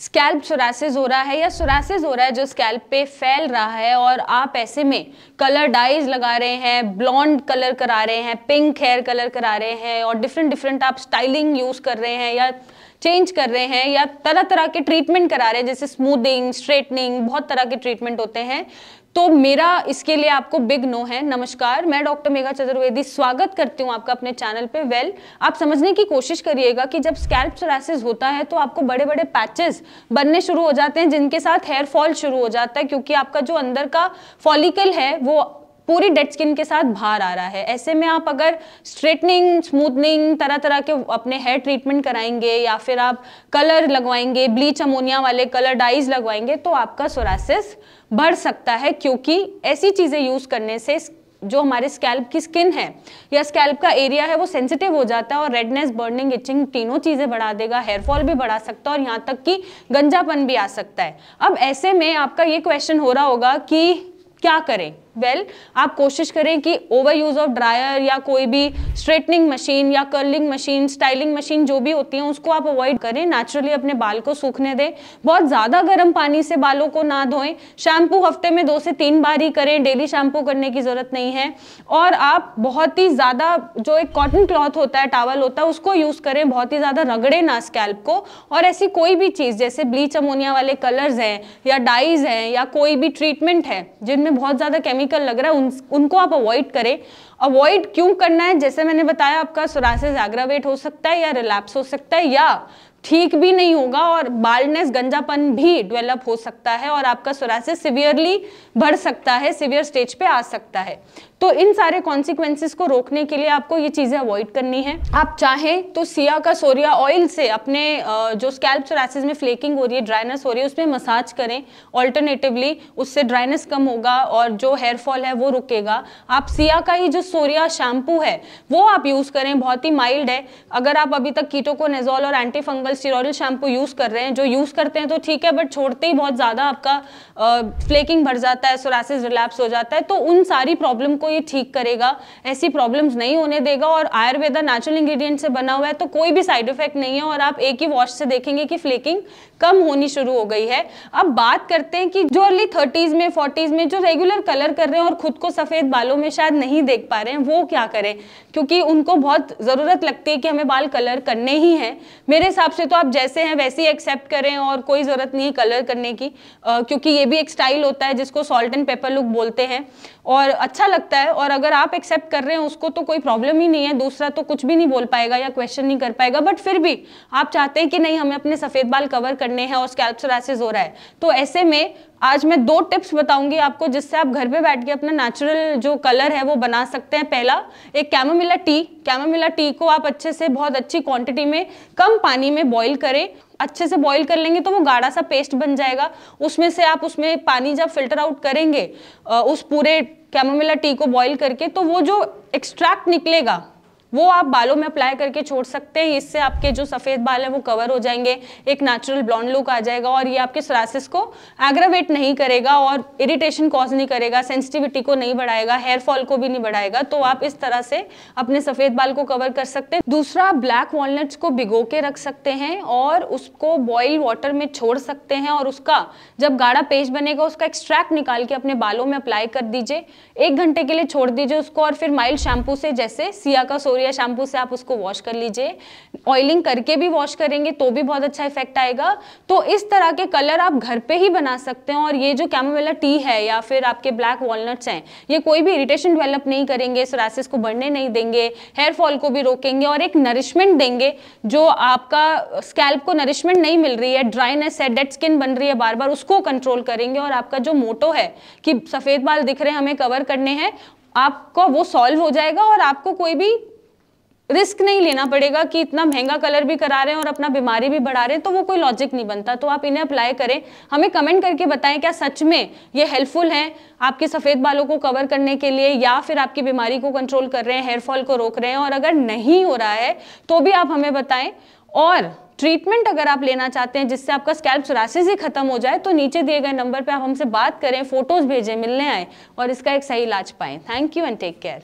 scalp psoriasis हो रहा है या सोरासिस हो रहा है जो स्कैल्प पे फैल रहा है और आप ऐसे में कलर डाइज लगा रहे हैं ब्लॉन्ड कलर करा रहे हैं पिंक हेयर कलर करा रहे हैं और डिफरेंट डिफरेंट आप स्टाइलिंग यूज़ कर रहे हैं या चेंज कर रहे हैं या तरह तरह के ट्रीटमेंट करा रहे हैं जैसे स्मूदिंग स्ट्रेटनिंग बहुत तरह के ट्रीटमेंट होते हैं तो मेरा इसके लिए आपको बिग नो है नमस्कार मैं डॉक्टर मेघा चतुर्वेदी स्वागत करती हूँ आपका अपने चैनल पे वेल आप समझने की कोशिश करिएगा कि जब स्कैल्प सोरासिस होता है तो आपको बड़े बड़े पैचेस बनने शुरू हो जाते हैं जिनके साथ हेयर फॉल शुरू हो जाता है क्योंकि आपका जो अंदर का फॉलिकल है वो पूरी डेड स्किन के साथ बाहर आ रहा है ऐसे में आप अगर स्ट्रेटनिंग स्मूथनिंग तरह तरह के अपने हेयर ट्रीटमेंट कराएंगे या फिर आप कलर लगवाएंगे ब्लीच अमोनिया वाले कलर डाइज लगवाएंगे तो आपका सोरासिस बढ़ सकता है क्योंकि ऐसी चीज़ें यूज़ करने से जो हमारे स्कैल्प की स्किन है या स्कैल्प का एरिया है वो सेंसिटिव हो जाता है और रेडनेस बर्निंग इचिंग तीनों चीज़ें बढ़ा देगा हेयरफॉल भी बढ़ा सकता है और यहाँ तक कि गंजापन भी आ सकता है अब ऐसे में आपका ये क्वेश्चन हो रहा होगा कि क्या करें वेल well, आप कोशिश करें कि ओवर यूज ऑफ ड्रायर या कोई भी स्ट्रेटनिंग मशीन या कर्लिंग मशीन स्टाइलिंग मशीन जो भी होती है उसको आप अवॉइड करें नेचुरली अपने बाल को सूखने दें बहुत ज़्यादा गर्म पानी से बालों को ना धोएं शैम्पू हफ्ते में दो से तीन बार ही करें डेली शैम्पू करने की ज़रूरत नहीं है और आप बहुत ही ज़्यादा जो एक कॉटन क्लॉथ होता है टावल होता है उसको यूज़ करें बहुत ही ज़्यादा रगड़े ना स्कैल्प को और ऐसी कोई भी चीज़ जैसे ब्लीच अमोनिया वाले कलर्स हैं या डाइज हैं या कोई भी ट्रीटमेंट है जिनमें बहुत ज़्यादा केमिकल केमिकल लग रहा है उन, उनको आप अवॉइड करें अवॉइड क्यों करना है जैसे मैंने बताया आपका सोरासिस एग्रावेट हो सकता है या रिलैप्स हो सकता है या ठीक भी नहीं होगा और बाल्डनेस गंजापन भी डेवलप हो सकता है और आपका सोरासिस सिवियरली बढ़ सकता है सिवियर स्टेज पे आ सकता है तो इन सारे कॉन्सिक्वेंसेस को रोकने के लिए आपको ये चीज़ें अवॉइड करनी है आप चाहें तो सिया का सोरिया ऑयल से अपने जो स्कैल्प सोरासिस में फ्लेकिंग हो रही है ड्राइनेस हो रही है उसमें मसाज करें ऑल्टरनेटिवली उससे ड्राइनेस कम होगा और जो हेयर फॉल है वो रुकेगा आप सिया का ही जो सोरिया शैम्पू है वो आप यूज़ करें बहुत ही माइल्ड है अगर आप अभी तक कीटोकोनेजोल और antifungal normal steroid shampoo use कर रहे हैं जो यूज़ करते हैं तो ठीक है बट छोड़ते ही बहुत ज़्यादा आपका फ्लेकिंग बढ़ जाता है सोरासिस रिलैप्स हो जाता है तो उन सारी प्रॉब्लम को ये ठीक करेगा ऐसी प्रॉब्लम्स नहीं होने देगा और आयुर्वेदा नेचुरल इंग्रीडियंट से बना हुआ है तो कोई भी साइड इफेक्ट नहीं है और आप एक ही वॉश से देखेंगे कि फ्लेकिंग कम होनी शुरू हो गई है अब बात करते हैं कि जो अर्ली थर्टीज़ में फोर्टीज़ में जो रेगुलर कलर कर रहे हैं और खुद को सफ़ेद बालों में शायद नहीं देख पा रहे हैं वो क्या करें क्योंकि उनको बहुत ज़रूरत लगती है कि हमें बाल कलर करने ही हैं मेरे हिसाब से से तो आप जैसे हैं वैसे ही एक्सेप्ट करें और कोई ज़रूरत नहीं कलर करने की आ, क्योंकि ये भी एक स्टाइल होता है जिसको सॉल्ट एंड पेपर लुक बोलते हैं और अच्छा लगता है और अगर आप एक्सेप्ट कर रहे हैं उसको तो कोई प्रॉब्लम ही नहीं है दूसरा तो कुछ भी नहीं बोल पाएगा या क्वेश्चन नहीं कर पाएगा बट फिर भी आप चाहते हैं कि नहीं हमें अपने सफ़ेद बाल कवर करने हैं और स्कैल्प सरासेज हो रहा है तो ऐसे में आज मैं दो टिप्स बताऊंगी आपको जिससे आप घर पे बैठ के अपना नेचुरल जो कलर है वो बना सकते हैं पहला एक कैमोमिला टी कैमोमिला टी को आप अच्छे से बहुत अच्छी क्वांटिटी में कम पानी में बॉईल करें अच्छे से बॉईल कर लेंगे तो वो गाढ़ा सा पेस्ट बन जाएगा उसमें से आप उसमें पानी जब फिल्टर आउट करेंगे उस पूरे कैमोमिला टी को बॉईल करके तो वो जो एक्स्ट्रैक्ट निकलेगा वो आप बालों में अप्लाई करके छोड़ सकते हैं इससे आपके जो सफ़ेद बाल हैं वो कवर हो जाएंगे एक नेचुरल ब्लॉन्ड लुक आ जाएगा और ये आपके सरासिस को एग्रावेट नहीं करेगा और इरिटेशन कॉज नहीं करेगा सेंसिटिविटी को नहीं बढ़ाएगा हेयर फॉल को भी नहीं बढ़ाएगा तो आप इस तरह से अपने सफ़ेद बाल को कवर कर सकते हैं दूसरा ब्लैक वॉलनट्स को भिगो के रख सकते हैं और उसको बॉइल वाटर में छोड़ सकते हैं और उसका जब गाढ़ा पेस्ट बनेगा उसका एक्सट्रैक्ट निकाल के अपने बालों में अप्लाई कर दीजिए एक घंटे के लिए छोड़ दीजिए उसको और फिर माइल्ड शैम्पू से जैसे सिया का सोरी या शैम्पू से आप उसको वॉश कर लीजिए ऑयलिंग करके भी वॉश करेंगे तो भी बहुत अच्छा इफेक्ट आएगा तो इस तरह के कलर आप घर पे ही बना सकते हैं और ये जो कैमोवेला टी है या फिर आपके ब्लैक वॉलनट्स हैं ये कोई भी इरिटेशन डेवलप नहीं करेंगे सोरासिस को बढ़ने नहीं देंगे हेयर फॉल को भी रोकेंगे और एक नरिशमेंट देंगे जो आपका स्कैल्प को नरिशमेंट नहीं मिल रही है ड्राइनेस है डेड स्किन बन रही है बार बार उसको कंट्रोल करेंगे और आपका जो मोटो है कि सफ़ेद बाल दिख रहे हैं हमें कवर करने हैं आपको वो सॉल्व हो जाएगा और आपको कोई भी रिस्क नहीं लेना पड़ेगा कि इतना महंगा कलर भी करा रहे हैं और अपना बीमारी भी बढ़ा रहे हैं तो वो कोई लॉजिक नहीं बनता तो आप इन्हें अप्लाई करें हमें कमेंट करके बताएं क्या सच में ये हेल्पफुल है आपके सफ़ेद बालों को कवर करने के लिए या फिर आपकी बीमारी को कंट्रोल कर रहे हैं हेयर फॉल को रोक रहे हैं और अगर नहीं हो रहा है तो भी आप हमें बताएं और ट्रीटमेंट अगर आप लेना चाहते हैं जिससे आपका स्कैल्प सुरासिस ही खत्म हो जाए तो नीचे दिए गए नंबर पर आप हमसे बात करें फोटोज भेजें मिलने आए और इसका एक सही इलाज पाएं thank you and take care